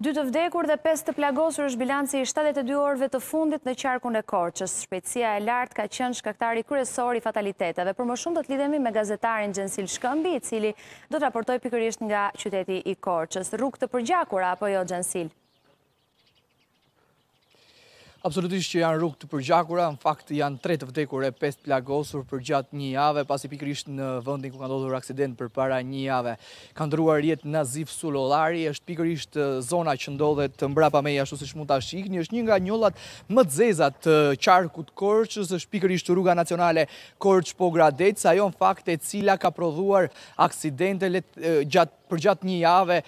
Dy të vdekur dhe pes të plagosur është bilanci i 72 orve të fundit në qarkun e korqës. Shpecia e lartë ka qenë shkaktari kryesor i fataliteteve. Për më shumë do të lidhemi me gazetarin Gjensil Shkëmbi, i cili do të raportoj pikërisht nga qyteti i korqës. Rukë të përgjakura, apo jo Gjensil? Absolutisht që janë rrugë të përgjakura, në fakt janë tre të vdekur e 5 plagosur për gjatë një jave, pasi pikrisht në vëndin ku ka ndodhur aksident për para një jave. Ka ndruar jetë Nazif Sulolari, është pikrisht zona që ndodhet të mbrapa me jashtu se shmuta shikni, është një nga njëllat më të zezat të qarkut Korqës, është pikrisht rruga nacionale Korqë po ajo në fakt e cila ka prodhuar aksidente gjatë për gjatë një jave,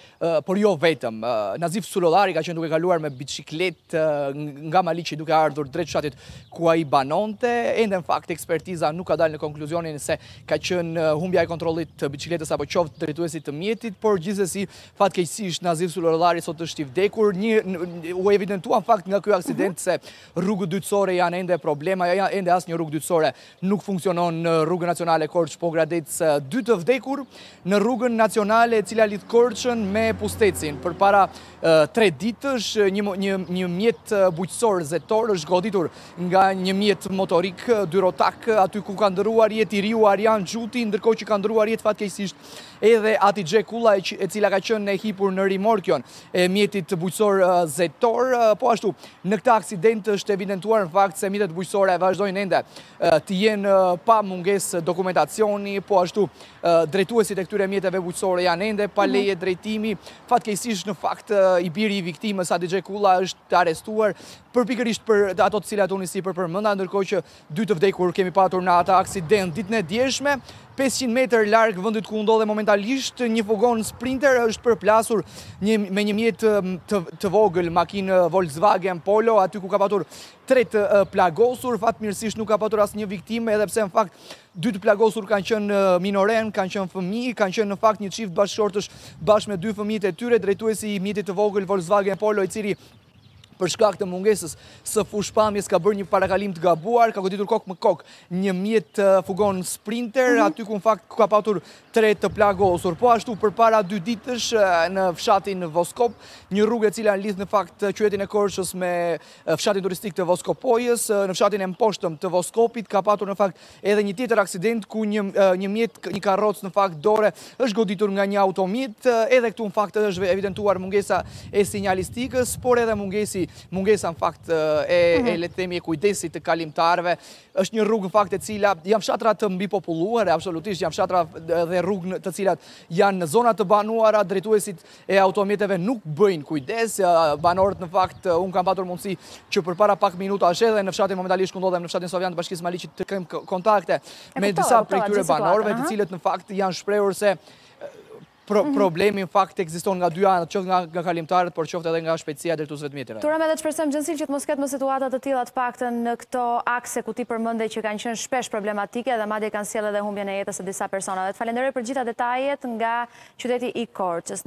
por jo vetëm. Nazif Sulolari ka qenë duke kaluar me biciklet nga Maliqi duke ardhur drejt shatit ku a i banonte. Ende në fakt, ekspertiza nuk ka dalë në konkluzionin se ka qenë humbja e kontrolit të bicikletës apo qoftë të rrituesit të mjetit, por gjithësi fatkejsisht Nazif Sulolari sot është i vdekur. Një u evidentua në fakt nga kjo aksident se rrugë dytësore janë ende problema, ende asë një rrugë dytësore nuk funksionon në rrugë nacionale Korç Pogradec 2 të vdekur, në rrugën nacionale C cila lidhë korqën me pustecin. Për para tre ditësh, një mjetë buqësor zetor është goditur nga një mjetë motorik dyrotak, aty ku ka ndëruar jetë i riu Arjan Gjuti, ndërko që ka ndëruar jetë fatkejsisht edhe ati kula e cila ka qënë e hipur në rimorkion e mjetit buqësor zetor. Po ashtu, në këta aksident është evidentuar në fakt se mjetet bujqësore e vazhdojnë enda të jenë pa munges dokumentacioni, po ashtu, drejtuesit e këtyre mjetetve buqësore janë enda dhe pa mhm. leje drejtimi. Fatkejsisht në fakt i biri i viktimës Adi Gjekula është arestuar përpikërisht për ato të cilat unisi për përmënda, ndërko që dy të vdekur kemi patur në ata aksident ditë në djeshme, 500 meter larkë vëndit ku ndodhe momentalisht një fogon sprinter është përplasur me një mjet të vogël makinë Volkswagen Polo, aty ku ka patur tretë plagosur, fatë mirësisht nuk ka patur asë një viktime, edhepse në fakt dy të plagosur kanë qënë minoren, kanë qënë fëmi, kanë qënë në fakt një qift bashkë shortësh bashkë me dy fëmijët e tyre, drejtuesi si mjetit të vogël Volkswagen Polo, i ciri për shkak të mungesës së fushpamjes ka bërë një parakalim të gabuar, ka goditur kokë më kokë një mjetë fugon sprinter, mhm. aty ku në fakt ka patur tre të plagosur. Po ashtu për para dy ditësh në fshatin Voskop, një rrugë e cila në lidhë në fakt qëjetin e korshës me fshatin turistik të Voskopojës, në fshatin e mposhtëm të Voskopit, ka patur në fakt edhe një tjetër aksident ku një mjetë, një karotës në fakt dore është goditur nga një automjetë, edhe këtu në fakt është evidentuar mungesa e sinjalistikës, por edhe mungesi mungesa në fakt e mhm. lethemi e kujdesit të kalimtarve, është një rrugë në fakt e cila jam shatra të mbi populuare, absolutisht jam shatra dhe rrugë të cilat janë në zonat të banuara, drejtuesit e automjeteve nuk bëjnë kujdes, banorët në fakt unë kam patur mundësi që për para pak minuta ashe dhe në fshatin momentalisht këndodhe në fshatin Sovjan të bashkis mali që të këmë kontakte me disa këtyre banorëve të cilët në fakt janë shprejur se Mhm. problemi në fakt eksiston nga dy anët, qoftë nga kalimtarët, por qoftë edhe nga shpejtësia drejtuesve të mjetit. Turam edhe të shpresojmë gjënsil që të mos ketë më situata të tilla të paktën në këto akse ku ti përmendej që kanë qenë shpesh problematike dhe madje kanë sjellë edhe humbjen e jetës së disa personave. Falenderoj për gjitha detajet nga qyteti i Korçës.